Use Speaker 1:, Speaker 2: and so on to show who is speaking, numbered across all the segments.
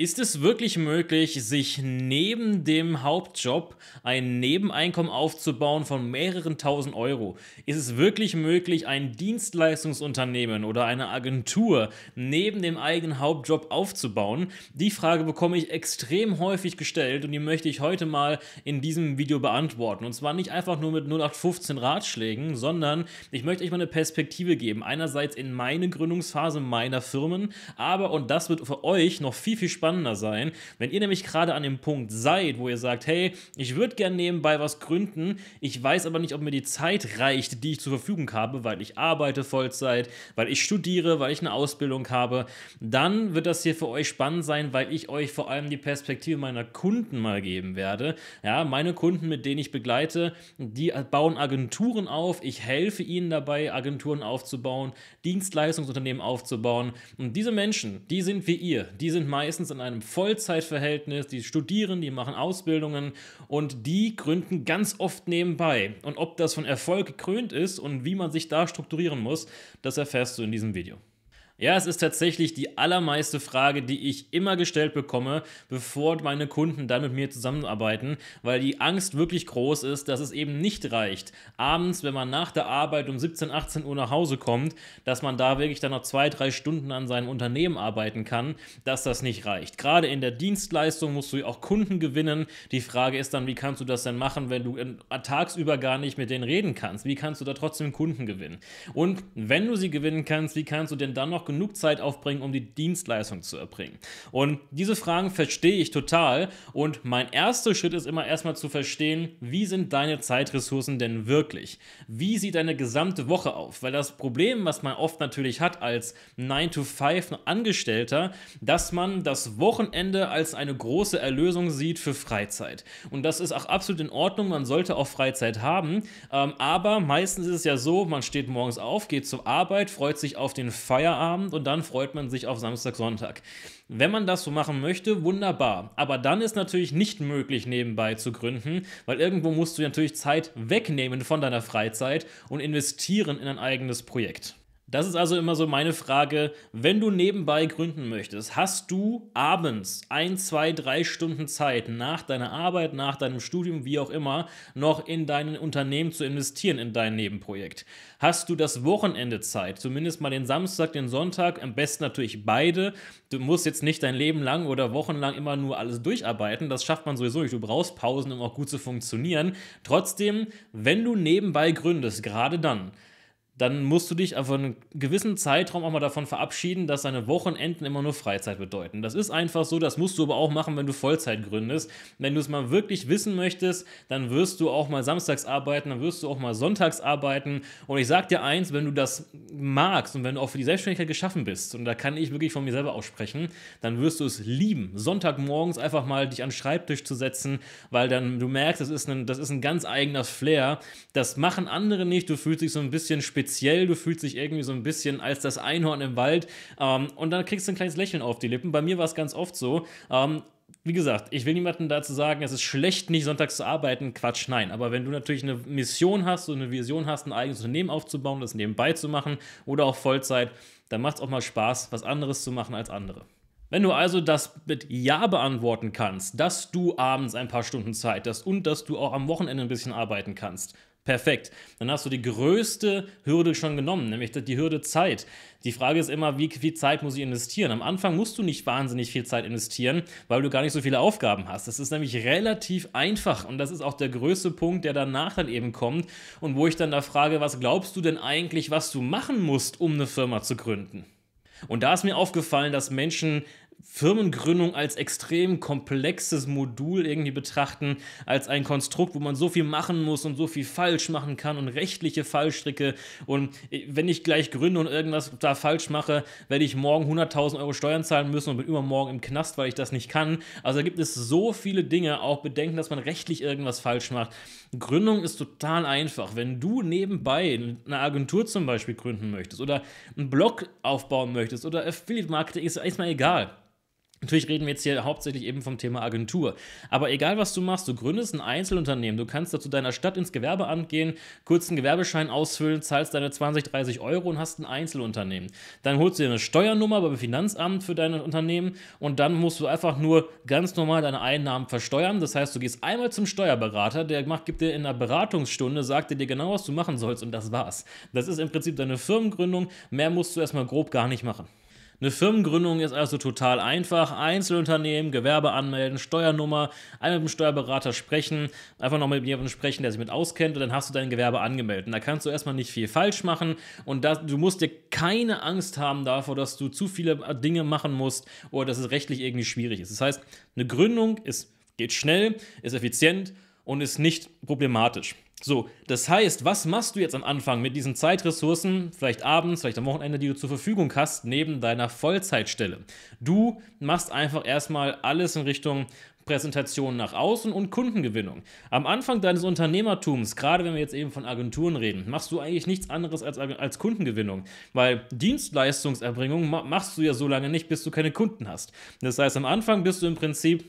Speaker 1: Ist es wirklich möglich, sich neben dem Hauptjob ein Nebeneinkommen aufzubauen von mehreren tausend Euro? Ist es wirklich möglich, ein Dienstleistungsunternehmen oder eine Agentur neben dem eigenen Hauptjob aufzubauen? Die Frage bekomme ich extrem häufig gestellt und die möchte ich heute mal in diesem Video beantworten. Und zwar nicht einfach nur mit 0815 Ratschlägen, sondern ich möchte euch mal eine Perspektive geben. Einerseits in meine Gründungsphase meiner Firmen, aber, und das wird für euch noch viel, viel spannender, spannender sein. Wenn ihr nämlich gerade an dem Punkt seid, wo ihr sagt, hey, ich würde gerne nebenbei was gründen, ich weiß aber nicht, ob mir die Zeit reicht, die ich zur Verfügung habe, weil ich arbeite Vollzeit, weil ich studiere, weil ich eine Ausbildung habe, dann wird das hier für euch spannend sein, weil ich euch vor allem die Perspektive meiner Kunden mal geben werde. Ja, meine Kunden, mit denen ich begleite, die bauen Agenturen auf, ich helfe ihnen dabei, Agenturen aufzubauen, Dienstleistungsunternehmen aufzubauen und diese Menschen, die sind wie ihr, die sind meistens in in einem Vollzeitverhältnis, die studieren, die machen Ausbildungen und die gründen ganz oft nebenbei. Und ob das von Erfolg gekrönt ist und wie man sich da strukturieren muss, das erfährst du in diesem Video. Ja, es ist tatsächlich die allermeiste Frage, die ich immer gestellt bekomme, bevor meine Kunden dann mit mir zusammenarbeiten, weil die Angst wirklich groß ist, dass es eben nicht reicht. Abends, wenn man nach der Arbeit um 17, 18 Uhr nach Hause kommt, dass man da wirklich dann noch zwei, drei Stunden an seinem Unternehmen arbeiten kann, dass das nicht reicht. Gerade in der Dienstleistung musst du ja auch Kunden gewinnen. Die Frage ist dann, wie kannst du das denn machen, wenn du ähm, tagsüber gar nicht mit denen reden kannst? Wie kannst du da trotzdem Kunden gewinnen? Und wenn du sie gewinnen kannst, wie kannst du denn dann noch genug Zeit aufbringen, um die Dienstleistung zu erbringen? Und diese Fragen verstehe ich total. Und mein erster Schritt ist immer erstmal zu verstehen, wie sind deine Zeitressourcen denn wirklich? Wie sieht deine gesamte Woche auf? Weil das Problem, was man oft natürlich hat als 9-to-5-Angestellter, dass man das Wochenende als eine große Erlösung sieht für Freizeit. Und das ist auch absolut in Ordnung, man sollte auch Freizeit haben. Ähm, aber meistens ist es ja so, man steht morgens auf, geht zur Arbeit, freut sich auf den Feierabend Abend und dann freut man sich auf Samstag, Sonntag. Wenn man das so machen möchte, wunderbar. Aber dann ist natürlich nicht möglich, nebenbei zu gründen, weil irgendwo musst du natürlich Zeit wegnehmen von deiner Freizeit und investieren in ein eigenes Projekt. Das ist also immer so meine Frage. Wenn du nebenbei gründen möchtest, hast du abends ein, zwei, drei Stunden Zeit nach deiner Arbeit, nach deinem Studium, wie auch immer, noch in dein Unternehmen zu investieren, in dein Nebenprojekt? Hast du das Wochenende Zeit, zumindest mal den Samstag, den Sonntag, am besten natürlich beide? Du musst jetzt nicht dein Leben lang oder wochenlang immer nur alles durcharbeiten. Das schafft man sowieso nicht. Du brauchst Pausen, um auch gut zu funktionieren. Trotzdem, wenn du nebenbei gründest, gerade dann, dann musst du dich einfach einen gewissen Zeitraum auch mal davon verabschieden, dass deine Wochenenden immer nur Freizeit bedeuten. Das ist einfach so, das musst du aber auch machen, wenn du Vollzeit gründest. Wenn du es mal wirklich wissen möchtest, dann wirst du auch mal samstags arbeiten, dann wirst du auch mal sonntags arbeiten. Und ich sag dir eins, wenn du das magst und wenn du auch für die Selbstständigkeit geschaffen bist, und da kann ich wirklich von mir selber aussprechen, dann wirst du es lieben, Sonntagmorgens einfach mal dich an den Schreibtisch zu setzen, weil dann du merkst, das ist ein, das ist ein ganz eigener Flair. Das machen andere nicht, du fühlst dich so ein bisschen speziell speziell, du fühlst dich irgendwie so ein bisschen als das Einhorn im Wald ähm, und dann kriegst du ein kleines Lächeln auf die Lippen. Bei mir war es ganz oft so. Ähm, wie gesagt, ich will niemandem dazu sagen, es ist schlecht, nicht sonntags zu arbeiten. Quatsch, nein. Aber wenn du natürlich eine Mission hast, und eine Vision hast, ein eigenes Unternehmen aufzubauen, das nebenbei zu machen oder auch Vollzeit, dann macht es auch mal Spaß, was anderes zu machen als andere. Wenn du also das mit Ja beantworten kannst, dass du abends ein paar Stunden Zeit hast und dass du auch am Wochenende ein bisschen arbeiten kannst, Perfekt. Dann hast du die größte Hürde schon genommen, nämlich die Hürde Zeit. Die Frage ist immer, wie viel Zeit muss ich investieren? Am Anfang musst du nicht wahnsinnig viel Zeit investieren, weil du gar nicht so viele Aufgaben hast. Das ist nämlich relativ einfach und das ist auch der größte Punkt, der danach dann eben kommt und wo ich dann da frage, was glaubst du denn eigentlich, was du machen musst, um eine Firma zu gründen? Und da ist mir aufgefallen, dass Menschen Firmengründung als extrem komplexes Modul irgendwie betrachten, als ein Konstrukt, wo man so viel machen muss und so viel falsch machen kann und rechtliche Fallstricke. Und wenn ich gleich gründe und irgendwas da falsch mache, werde ich morgen 100.000 Euro Steuern zahlen müssen und bin übermorgen im Knast, weil ich das nicht kann. Also da gibt es so viele Dinge, auch Bedenken, dass man rechtlich irgendwas falsch macht. Gründung ist total einfach. Wenn du nebenbei eine Agentur zum Beispiel gründen möchtest oder einen Blog aufbauen möchtest oder Affiliate Marketing, ist erstmal egal. Natürlich reden wir jetzt hier hauptsächlich eben vom Thema Agentur. Aber egal, was du machst, du gründest ein Einzelunternehmen. Du kannst dazu deiner Stadt ins Gewerbeamt gehen, kurz einen Gewerbeschein ausfüllen, zahlst deine 20, 30 Euro und hast ein Einzelunternehmen. Dann holst du dir eine Steuernummer beim Finanzamt für dein Unternehmen und dann musst du einfach nur ganz normal deine Einnahmen versteuern. Das heißt, du gehst einmal zum Steuerberater, der macht, gibt dir in einer Beratungsstunde, sagt dir genau, was du machen sollst und das war's. Das ist im Prinzip deine Firmengründung. Mehr musst du erstmal grob gar nicht machen. Eine Firmengründung ist also total einfach. Einzelunternehmen, Gewerbe anmelden, Steuernummer, einmal mit dem Steuerberater sprechen, einfach noch mit jemandem sprechen, der sich mit auskennt und dann hast du dein Gewerbe angemeldet. Und da kannst du erstmal nicht viel falsch machen und das, du musst dir keine Angst haben davor, dass du zu viele äh, Dinge machen musst oder dass es rechtlich irgendwie schwierig ist. Das heißt, eine Gründung ist, geht schnell, ist effizient und ist nicht problematisch. So, das heißt, was machst du jetzt am Anfang mit diesen Zeitressourcen, vielleicht abends, vielleicht am Wochenende, die du zur Verfügung hast, neben deiner Vollzeitstelle? Du machst einfach erstmal alles in Richtung Präsentation nach außen und Kundengewinnung. Am Anfang deines Unternehmertums, gerade wenn wir jetzt eben von Agenturen reden, machst du eigentlich nichts anderes als, als Kundengewinnung, weil Dienstleistungserbringung machst du ja so lange nicht, bis du keine Kunden hast. Das heißt, am Anfang bist du im Prinzip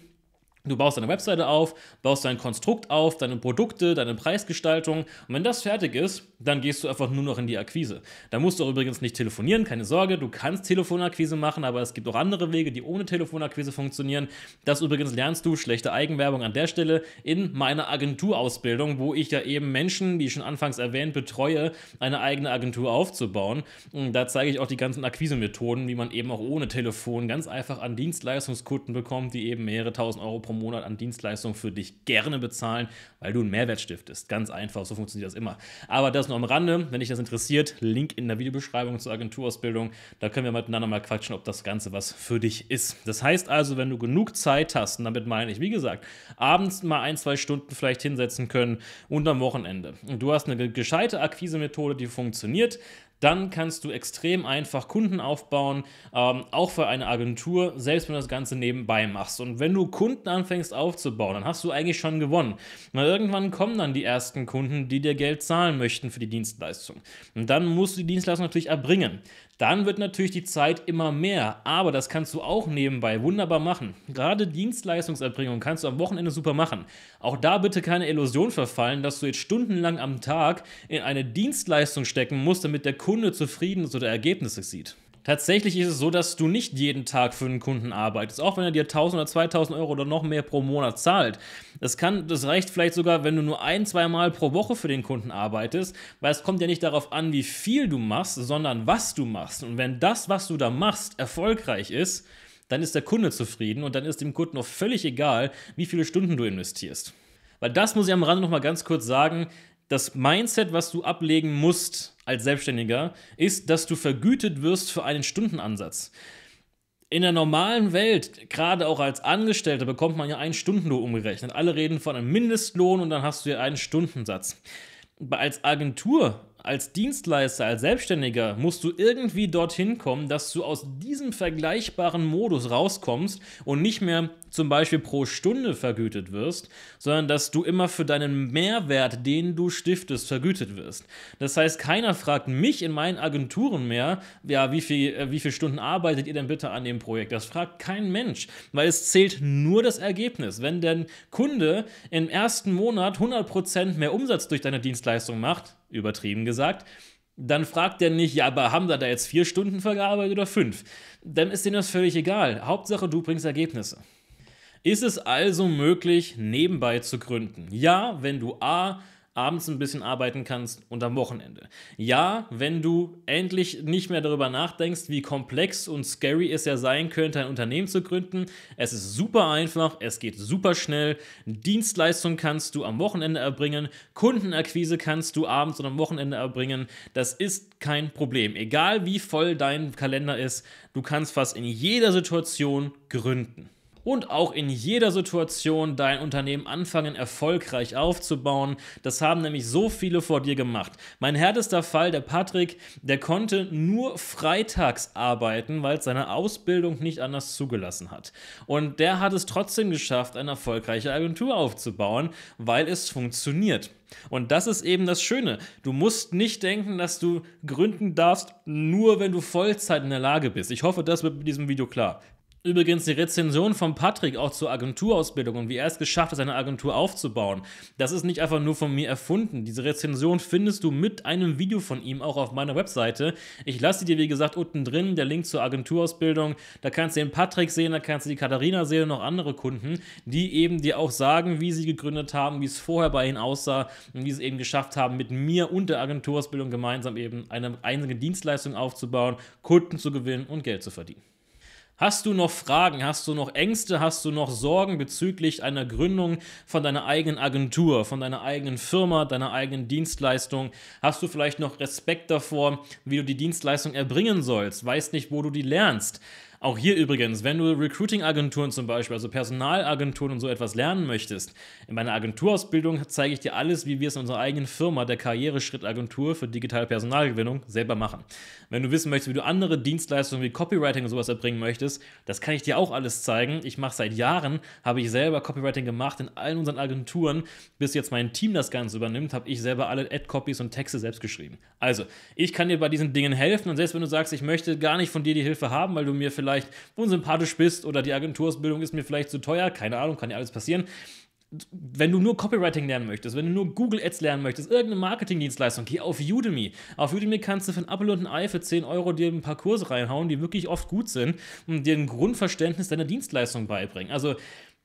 Speaker 1: Du baust deine Webseite auf, baust dein Konstrukt auf, deine Produkte, deine Preisgestaltung. Und wenn das fertig ist, dann gehst du einfach nur noch in die Akquise. Da musst du auch übrigens nicht telefonieren, keine Sorge. Du kannst Telefonakquise machen, aber es gibt auch andere Wege, die ohne Telefonakquise funktionieren. Das übrigens lernst du, schlechte Eigenwerbung an der Stelle, in meiner Agenturausbildung, wo ich ja eben Menschen, wie ich schon anfangs erwähnt, betreue, eine eigene Agentur aufzubauen. Und da zeige ich auch die ganzen Akquisemethoden, wie man eben auch ohne Telefon ganz einfach an Dienstleistungskunden bekommt, die eben mehrere tausend Euro pro pro Monat an Dienstleistungen für dich gerne bezahlen, weil du einen Mehrwert stiftest. Ganz einfach, so funktioniert das immer. Aber das nur am Rande, wenn dich das interessiert, Link in der Videobeschreibung zur Agenturausbildung. Da können wir miteinander mal quatschen, ob das Ganze was für dich ist. Das heißt also, wenn du genug Zeit hast, und damit meine ich, wie gesagt, abends mal ein, zwei Stunden vielleicht hinsetzen können und am Wochenende. Und du hast eine gescheite Akquise-Methode, die funktioniert, dann kannst du extrem einfach Kunden aufbauen, ähm, auch für eine Agentur, selbst wenn du das Ganze nebenbei machst. Und wenn du Kunden anfängst aufzubauen, dann hast du eigentlich schon gewonnen. Weil irgendwann kommen dann die ersten Kunden, die dir Geld zahlen möchten für die Dienstleistung. Und dann musst du die Dienstleistung natürlich erbringen dann wird natürlich die Zeit immer mehr. Aber das kannst du auch nebenbei wunderbar machen. Gerade Dienstleistungserbringung kannst du am Wochenende super machen. Auch da bitte keine Illusion verfallen, dass du jetzt stundenlang am Tag in eine Dienstleistung stecken musst, damit der Kunde zufrieden ist oder Ergebnisse sieht. Tatsächlich ist es so, dass du nicht jeden Tag für einen Kunden arbeitest, auch wenn er dir 1000 oder 2000 Euro oder noch mehr pro Monat zahlt. Das, kann, das reicht vielleicht sogar, wenn du nur ein, zwei Mal pro Woche für den Kunden arbeitest, weil es kommt ja nicht darauf an, wie viel du machst, sondern was du machst. Und wenn das, was du da machst, erfolgreich ist, dann ist der Kunde zufrieden und dann ist dem Kunden auch völlig egal, wie viele Stunden du investierst. Weil das muss ich am Rande nochmal ganz kurz sagen das Mindset, was du ablegen musst als Selbstständiger, ist, dass du vergütet wirst für einen Stundenansatz. In der normalen Welt, gerade auch als Angestellter, bekommt man ja einen Stundenlohn umgerechnet. Alle reden von einem Mindestlohn und dann hast du ja einen Stundensatz. Als Agentur als Dienstleister, als Selbstständiger musst du irgendwie dorthin kommen, dass du aus diesem vergleichbaren Modus rauskommst und nicht mehr zum Beispiel pro Stunde vergütet wirst, sondern dass du immer für deinen Mehrwert, den du stiftest, vergütet wirst. Das heißt, keiner fragt mich in meinen Agenturen mehr, ja, wie viel, äh, wie viele Stunden arbeitet ihr denn bitte an dem Projekt? Das fragt kein Mensch, weil es zählt nur das Ergebnis. Wenn dein Kunde im ersten Monat 100% mehr Umsatz durch deine Dienstleistung macht, übertrieben gesagt, dann fragt er nicht, ja, aber haben da da jetzt vier Stunden vergearbeitet oder fünf? Dann ist denen das völlig egal. Hauptsache, du bringst Ergebnisse. Ist es also möglich, nebenbei zu gründen? Ja, wenn du A, abends ein bisschen arbeiten kannst und am Wochenende. Ja, wenn du endlich nicht mehr darüber nachdenkst, wie komplex und scary es ja sein könnte, ein Unternehmen zu gründen. Es ist super einfach, es geht super schnell. Dienstleistungen kannst du am Wochenende erbringen, Kundenakquise kannst du abends und am Wochenende erbringen. Das ist kein Problem. Egal wie voll dein Kalender ist, du kannst fast in jeder Situation gründen und auch in jeder Situation dein Unternehmen anfangen, erfolgreich aufzubauen. Das haben nämlich so viele vor dir gemacht. Mein härtester Fall, der Patrick, der konnte nur freitags arbeiten, weil es seine Ausbildung nicht anders zugelassen hat. Und der hat es trotzdem geschafft, eine erfolgreiche Agentur aufzubauen, weil es funktioniert. Und das ist eben das Schöne. Du musst nicht denken, dass du gründen darfst, nur wenn du Vollzeit in der Lage bist. Ich hoffe, das wird mit diesem Video klar. Übrigens die Rezension von Patrick auch zur Agenturausbildung und wie er es geschafft hat, seine Agentur aufzubauen. Das ist nicht einfach nur von mir erfunden. Diese Rezension findest du mit einem Video von ihm auch auf meiner Webseite. Ich lasse dir, wie gesagt, unten drin der Link zur Agenturausbildung. Da kannst du den Patrick sehen, da kannst du die Katharina sehen und noch andere Kunden, die eben dir auch sagen, wie sie gegründet haben, wie es vorher bei ihnen aussah und wie sie es eben geschafft haben, mit mir und der Agenturausbildung gemeinsam eben eine einzige Dienstleistung aufzubauen, Kunden zu gewinnen und Geld zu verdienen. Hast du noch Fragen? Hast du noch Ängste? Hast du noch Sorgen bezüglich einer Gründung von deiner eigenen Agentur, von deiner eigenen Firma, deiner eigenen Dienstleistung? Hast du vielleicht noch Respekt davor, wie du die Dienstleistung erbringen sollst? Weißt nicht, wo du die lernst? Auch hier übrigens, wenn du Recruiting-Agenturen zum Beispiel, also Personalagenturen und so etwas lernen möchtest, in meiner Agenturausbildung zeige ich dir alles, wie wir es in unserer eigenen Firma, der Karriereschritt-Agentur für digitale Personalgewinnung, selber machen. Wenn du wissen möchtest, wie du andere Dienstleistungen wie Copywriting und sowas erbringen möchtest, das kann ich dir auch alles zeigen. Ich mache seit Jahren, habe ich selber Copywriting gemacht in allen unseren Agenturen. Bis jetzt mein Team das Ganze übernimmt, habe ich selber alle Ad-Copies und Texte selbst geschrieben. Also, ich kann dir bei diesen Dingen helfen und selbst wenn du sagst, ich möchte gar nicht von dir die Hilfe haben, weil du mir vielleicht vielleicht unsympathisch bist oder die Agentursbildung ist mir vielleicht zu teuer, keine Ahnung, kann ja alles passieren. Wenn du nur Copywriting lernen möchtest, wenn du nur Google Ads lernen möchtest, irgendeine Marketingdienstleistung, geh auf Udemy. Auf Udemy kannst du für ein Apple und ein Ei für 10 Euro dir ein paar Kurse reinhauen, die wirklich oft gut sind und dir ein Grundverständnis deiner Dienstleistung beibringen. Also,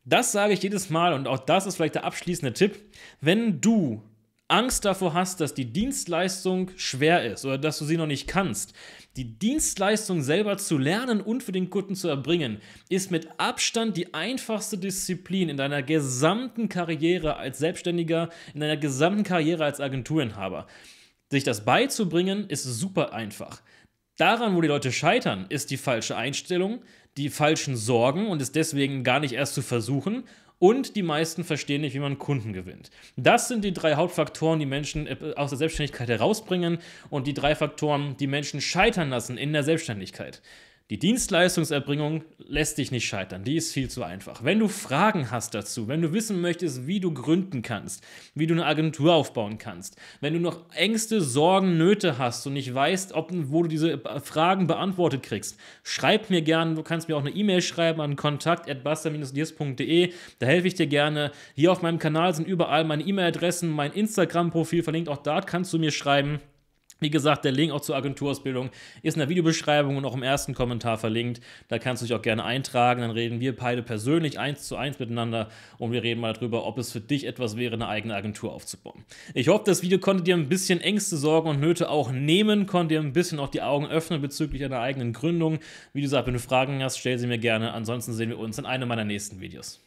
Speaker 1: das sage ich jedes Mal und auch das ist vielleicht der abschließende Tipp. Wenn du Angst davor hast, dass die Dienstleistung schwer ist oder dass du sie noch nicht kannst. Die Dienstleistung selber zu lernen und für den Kunden zu erbringen, ist mit Abstand die einfachste Disziplin in deiner gesamten Karriere als Selbstständiger, in deiner gesamten Karriere als Agenturinhaber. Sich das beizubringen, ist super einfach. Daran, wo die Leute scheitern, ist die falsche Einstellung, die falschen Sorgen und es deswegen gar nicht erst zu versuchen und die meisten verstehen nicht, wie man Kunden gewinnt. Das sind die drei Hauptfaktoren, die Menschen äh, aus der Selbstständigkeit herausbringen und die drei Faktoren, die Menschen scheitern lassen in der Selbstständigkeit. Die Dienstleistungserbringung lässt dich nicht scheitern, die ist viel zu einfach. Wenn du Fragen hast dazu, wenn du wissen möchtest, wie du gründen kannst, wie du eine Agentur aufbauen kannst, wenn du noch Ängste, Sorgen, Nöte hast und nicht weißt, ob, wo du diese Fragen beantwortet kriegst, schreib mir gerne, du kannst mir auch eine E-Mail schreiben an kontakt.buster-dirs.de, da helfe ich dir gerne. Hier auf meinem Kanal sind überall meine E-Mail-Adressen, mein Instagram-Profil verlinkt, auch da kannst du mir schreiben. Wie gesagt, der Link auch zur Agenturausbildung ist in der Videobeschreibung und auch im ersten Kommentar verlinkt. Da kannst du dich auch gerne eintragen. Dann reden wir beide persönlich eins zu eins miteinander und wir reden mal darüber, ob es für dich etwas wäre, eine eigene Agentur aufzubauen. Ich hoffe, das Video konnte dir ein bisschen Ängste, Sorgen und Nöte auch nehmen, konnte dir ein bisschen auch die Augen öffnen bezüglich einer eigenen Gründung. Wie gesagt, wenn du Fragen hast, stell sie mir gerne. Ansonsten sehen wir uns in einem meiner nächsten Videos.